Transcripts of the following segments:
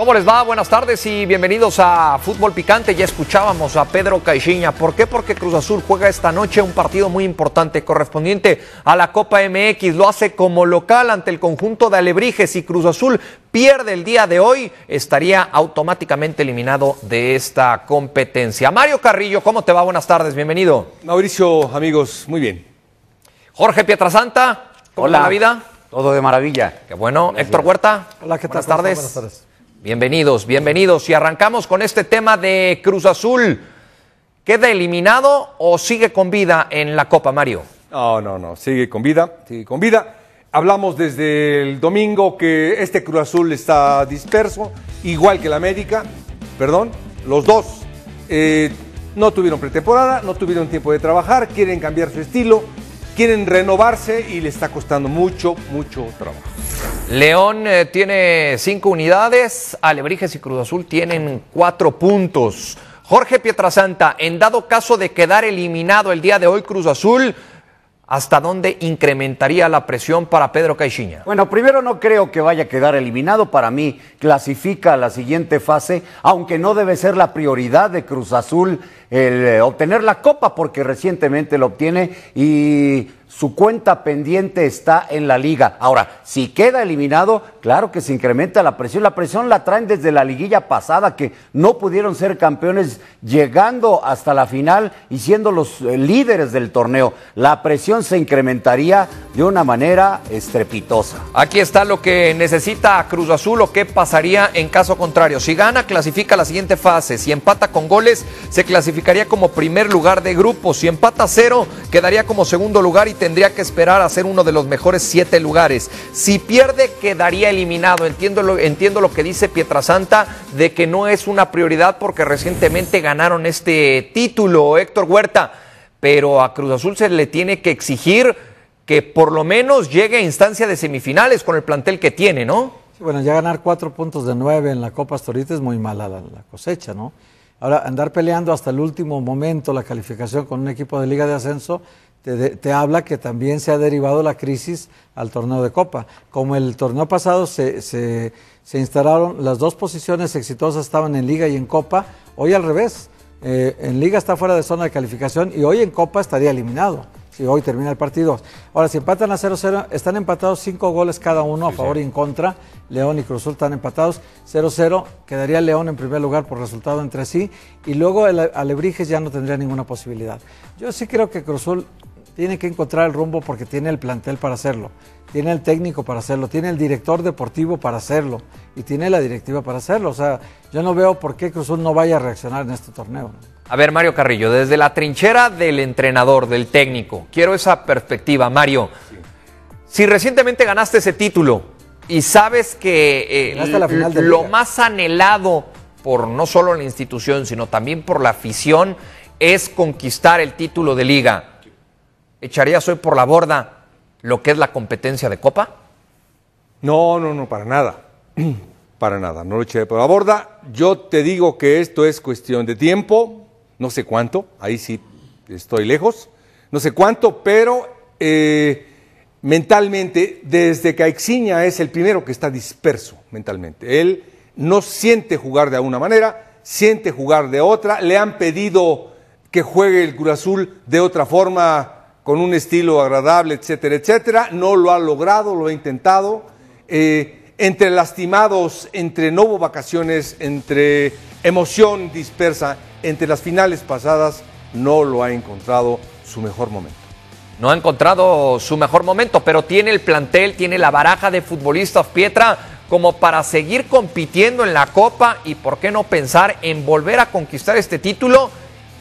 ¿Cómo les va? Buenas tardes y bienvenidos a Fútbol Picante. Ya escuchábamos a Pedro Caixinha. ¿Por qué? Porque Cruz Azul juega esta noche un partido muy importante correspondiente a la Copa MX. Lo hace como local ante el conjunto de Alebrijes y Cruz Azul pierde el día de hoy, estaría automáticamente eliminado de esta competencia. Mario Carrillo, ¿cómo te va? Buenas tardes, bienvenido. Mauricio, amigos, muy bien. Jorge Pietrasanta, ¿cómo Hola. la vida? Todo de maravilla. Qué bueno. Héctor Huerta. Hola, ¿qué tal? Buenas tardes. Buenas tardes. Bienvenidos, bienvenidos. Y arrancamos con este tema de Cruz Azul. ¿Queda eliminado o sigue con vida en la Copa, Mario? No, no, no, sigue con vida, sigue con vida. Hablamos desde el domingo que este Cruz Azul está disperso, igual que la América, perdón, los dos. Eh, no tuvieron pretemporada, no tuvieron tiempo de trabajar, quieren cambiar su estilo, quieren renovarse y le está costando mucho, mucho trabajo. León eh, tiene cinco unidades, Alebrijes y Cruz Azul tienen cuatro puntos. Jorge Pietrasanta, en dado caso de quedar eliminado el día de hoy Cruz Azul, ¿hasta dónde incrementaría la presión para Pedro Caixinha? Bueno, primero no creo que vaya a quedar eliminado. Para mí, clasifica a la siguiente fase, aunque no debe ser la prioridad de Cruz Azul el eh, obtener la copa, porque recientemente lo obtiene y su cuenta pendiente está en la liga. Ahora, si queda eliminado, claro que se incrementa la presión. La presión la traen desde la liguilla pasada, que no pudieron ser campeones llegando hasta la final y siendo los eh, líderes del torneo. La presión se incrementaría de una manera estrepitosa. Aquí está lo que necesita Cruz Azul o qué pasaría en caso contrario. Si gana, clasifica la siguiente fase. Si empata con goles, se clasificaría como primer lugar de grupo. Si empata cero, quedaría como segundo lugar y tendría que esperar a ser uno de los mejores siete lugares. Si pierde, quedaría eliminado. Entiendo lo, entiendo lo que dice Pietrasanta de que no es una prioridad porque recientemente ganaron este título, Héctor Huerta. Pero a Cruz Azul se le tiene que exigir que por lo menos llegue a instancia de semifinales con el plantel que tiene, ¿no? Sí, bueno, ya ganar cuatro puntos de nueve en la Copa Astorita es muy mala la cosecha, ¿no? Ahora, andar peleando hasta el último momento la calificación con un equipo de liga de ascenso te, habla que también se ha derivado la crisis al torneo de Copa. Como el torneo pasado se, se, instalaron, las dos posiciones exitosas estaban en Liga y en Copa, hoy al revés. Eh, en Liga está fuera de zona de calificación y hoy en Copa estaría eliminado si hoy termina el partido. Ahora, si empatan a 0-0, están empatados cinco goles cada uno a favor y en contra. León y Cruzul están empatados 0-0. Quedaría León en primer lugar por resultado entre sí. Y luego Alebrijes ya no tendría ninguna posibilidad. Yo sí creo que Cruzul tiene que encontrar el rumbo porque tiene el plantel para hacerlo, tiene el técnico para hacerlo, tiene el director deportivo para hacerlo y tiene la directiva para hacerlo. O sea, yo no veo por qué Cruzón no vaya a reaccionar en este torneo. A ver, Mario Carrillo, desde la trinchera del entrenador, del técnico, quiero esa perspectiva, Mario. Si recientemente ganaste ese título y sabes que eh, lo más anhelado por no solo la institución, sino también por la afición, es conquistar el título de liga ¿Echarías hoy por la borda lo que es la competencia de Copa? No, no, no, para nada. Para nada, no lo echaré por la borda. Yo te digo que esto es cuestión de tiempo, no sé cuánto, ahí sí estoy lejos, no sé cuánto, pero eh, mentalmente, desde que Aixinha es el primero que está disperso mentalmente. Él no siente jugar de alguna manera, siente jugar de otra. Le han pedido que juegue el Curazul Azul de otra forma con un estilo agradable, etcétera, etcétera. No lo ha logrado, lo ha intentado. Eh, entre lastimados, entre no hubo vacaciones, entre emoción dispersa, entre las finales pasadas, no lo ha encontrado su mejor momento. No ha encontrado su mejor momento, pero tiene el plantel, tiene la baraja de futbolistas Pietra como para seguir compitiendo en la Copa y por qué no pensar en volver a conquistar este título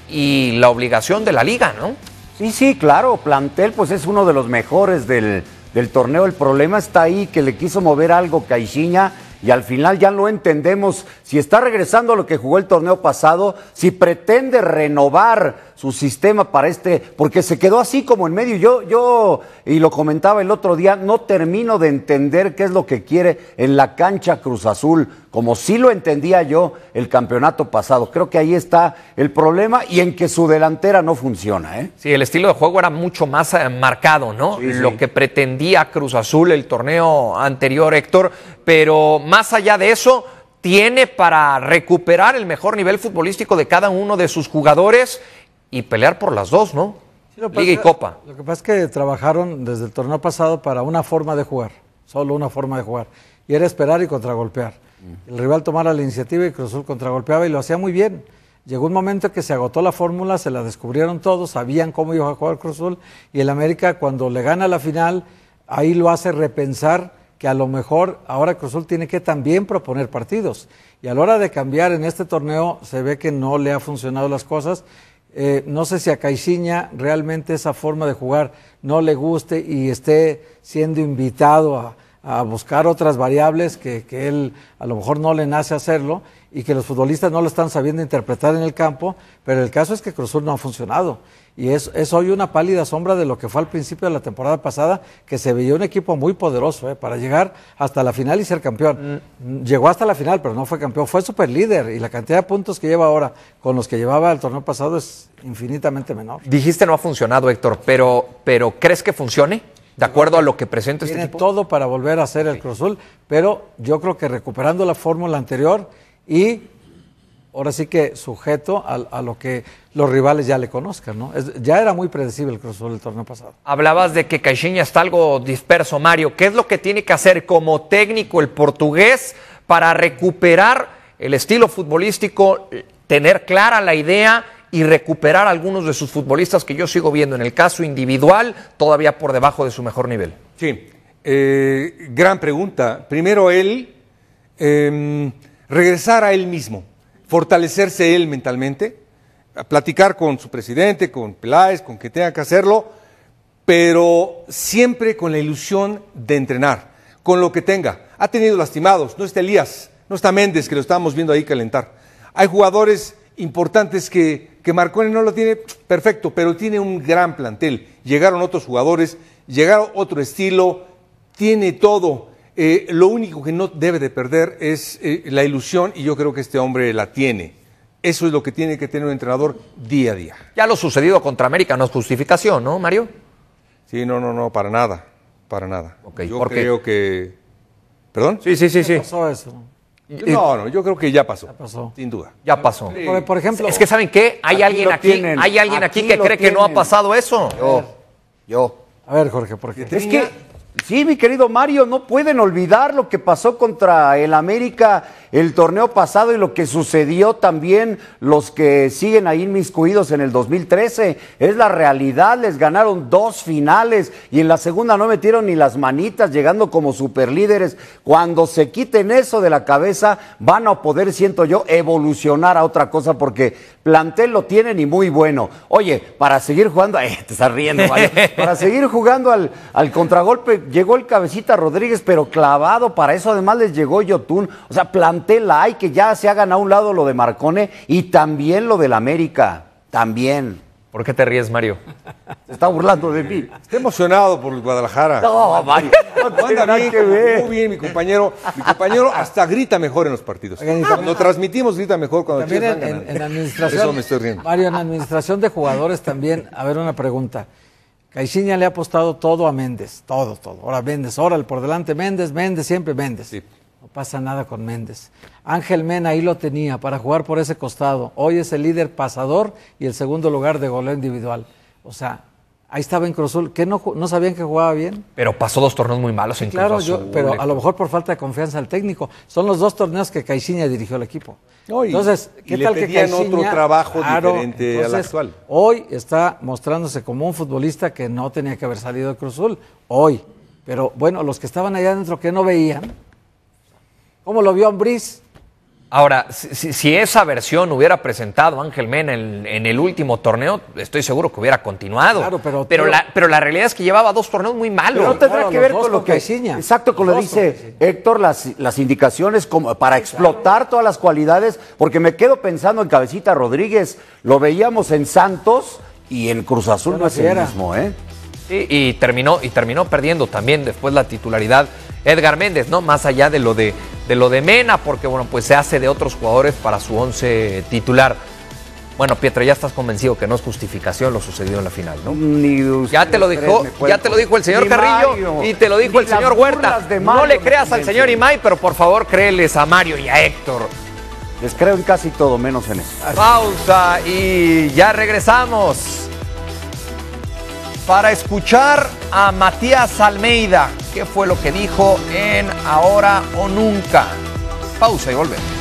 y la obligación de la liga, ¿no? Sí, sí, claro, plantel pues es uno de los mejores del, torneo. El problema está ahí, que le quiso mover algo Caixinha y al final ya no entendemos si está regresando a lo que jugó el torneo pasado, si pretende renovar su sistema para este, porque se quedó así como en medio. Yo, yo, y lo comentaba el otro día, no termino de entender qué es lo que quiere en la cancha Cruz Azul, como sí lo entendía yo el campeonato pasado. Creo que ahí está el problema y en que su delantera no funciona. ¿eh? Sí, el estilo de juego era mucho más eh, marcado, ¿no? lo que pretendía Cruz Azul el torneo anterior, Héctor, pero más allá de eso tiene para recuperar el mejor nivel futbolístico de cada uno de sus jugadores y pelear por las dos, ¿no? Liga y Copa. Lo que pasa es que trabajaron desde el torneo pasado para una forma de jugar, solo una forma de jugar, y era esperar y contragolpear. Mm. El rival tomara la iniciativa y Cruzul contragolpeaba y lo hacía muy bien. Llegó un momento que se agotó la fórmula, se la descubrieron todos, sabían cómo iba a jugar Cruzul y el América cuando le gana la final, ahí lo hace repensar que a lo mejor ahora Cruzul tiene que también proponer partidos. Y a la hora de cambiar en este torneo se ve que no le ha funcionado las cosas eh, no sé si a Caixinha realmente esa forma de jugar no le guste y esté siendo invitado a, buscar otras variables que, que, él a lo mejor no le nace hacerlo y que los futbolistas no lo están sabiendo interpretar en el campo, pero el caso es que Cruzul no ha funcionado. Y es, es hoy una pálida sombra de lo que fue al principio de la temporada pasada, que se veía un equipo muy poderoso eh, para llegar hasta la final y ser campeón. Mm. Llegó hasta la final, pero no fue campeón, fue líder, y la cantidad de puntos que lleva ahora con los que llevaba el torneo pasado es infinitamente menor. Dijiste no ha funcionado, Héctor, pero, pero ¿crees que funcione? de acuerdo a lo que presenta este equipo. Tiene todo para volver a ser el Cruzul, pero yo creo que recuperando la fórmula anterior y ahora sí que sujeto a, lo que los rivales ya le conozcan, ¿no? ya era muy predecible el Cruz del torneo pasado. Hablabas de que Caixinha está algo disperso, Mario. ¿Qué es lo que tiene que hacer como técnico el portugués para recuperar el estilo futbolístico, tener clara la idea y recuperar algunos de sus futbolistas que yo sigo viendo en el caso individual todavía por debajo de su mejor nivel? Sí, eh, gran pregunta. Primero él... Em, regresar a él mismo, fortalecerse él mentalmente, platicar con su presidente, con Peláez, con que tenga que hacerlo, pero siempre con la ilusión de entrenar, con lo que tenga. Ha tenido lastimados, no está Elías, no está Méndez, que lo estábamos viendo ahí calentar. Hay jugadores importantes que, que Marconi no lo tiene perfecto, pero tiene un gran plantel. Llegaron otros jugadores, llegaron otro estilo, tiene todo. Eh, lo único que no debe de perder es eh, la ilusión y yo creo que este hombre la tiene. Eso es lo que tiene que tener un entrenador día a día. Ya lo sucedido contra América no es justificación, ¿no, Mario? Sí, no, no, no, para nada, para nada. yo creo que... ¿Perdón? Sí, sí, sí, sí. Pasó eso? Eh, no, no, yo creo que ya pasó. Ya pasó. Sin duda. Ya pasó. Por, ejemplo, es que saben qué, hay alguien aquí, hay alguien aquí, que cree que no ha pasado eso. Yo. Yo. A ver, Jorge, porque es que Sí, mi querido Mario, no pueden olvidar lo que pasó contra el América el torneo pasado y lo que sucedió también los que siguen ahí inmiscuidos en el 2013. Es la realidad, les ganaron dos finales y en la segunda no metieron ni las manitas llegando como superlíderes. Cuando se quiten eso de la cabeza van a poder, siento yo, evolucionar a otra cosa porque plantel lo tienen y muy bueno. Oye, para seguir jugando, te estás riendo, para seguir jugando al, al contragolpe llegó el cabecita Rodríguez, pero clavado. Para eso además les llegó Yotun. O sea, plantela hay que ya se hagan a un lado lo de Marcone y también lo del América. También. ¿Por qué te ríes, Mario? Se está burlando de mí. Estoy emocionado por el Guadalajara. No, Mario. No que ver. Muy bien, mi compañero. Mi compañero hasta grita mejor en los partidos. Cuando transmitimos, grita mejor. Cuando también en, en, administración. Eso me estoy riendo. Mario, en administración de jugadores también. A ver, una pregunta. Caixinha le ha apostado todo a Méndez, todo, todo. Ahora Méndez, el por delante Méndez, Méndez, siempre Méndez. No pasa nada con Méndez. Ángel Mena ahí lo tenía para jugar por ese costado. Hoy es el líder pasador y el segundo lugar de goleo individual. O sea, Ahí estaba en Cruzul, que no, sabían que jugaba bien. Pero pasó dos torneos muy malos incluso. claro, pero a lo mejor por falta de confianza al técnico. Son los dos torneos que Caixinha dirigió el equipo. entonces, ¿qué tal que Caixinha, otro trabajo diferente al actual? Hoy está mostrándose como un futbolista que no tenía que haber salido de Cruzul. Hoy. Pero bueno, los que estaban allá adentro que no veían, ¿cómo lo vio Ambriz? Ahora, si, esa versión hubiera presentado Ángel Mena en, el último torneo, estoy seguro que hubiera continuado. pero, pero, la, realidad es que llevaba dos torneos muy malos. no tendrá que ver con lo que. Exacto, como lo dice Héctor, las, las indicaciones para explotar todas las cualidades, porque me quedo pensando en Cabecita Rodríguez. Lo veíamos en Santos y en Cruz Azul no, es el mismo, ¿eh? y terminó, y terminó perdiendo también después la titularidad Edgar Méndez, ¿no? Más allá de lo de de lo de Mena, porque bueno, pues se hace de otros jugadores para su once titular. Bueno, Pietro, ya estás convencido que no es justificación lo sucedido en la final, ¿no? ya te lo dijo, ya te lo dijo el señor Carrillo y te lo dijo el señor Huerta. no le creas al señor Imay, pero por favor créeles a Mario y a Héctor. Les creo en casi todo, menos en eso. Pausa y ya regresamos para escuchar a Matías Almeida, qué fue lo que dijo en Ahora o Nunca. Pausa y volvemos.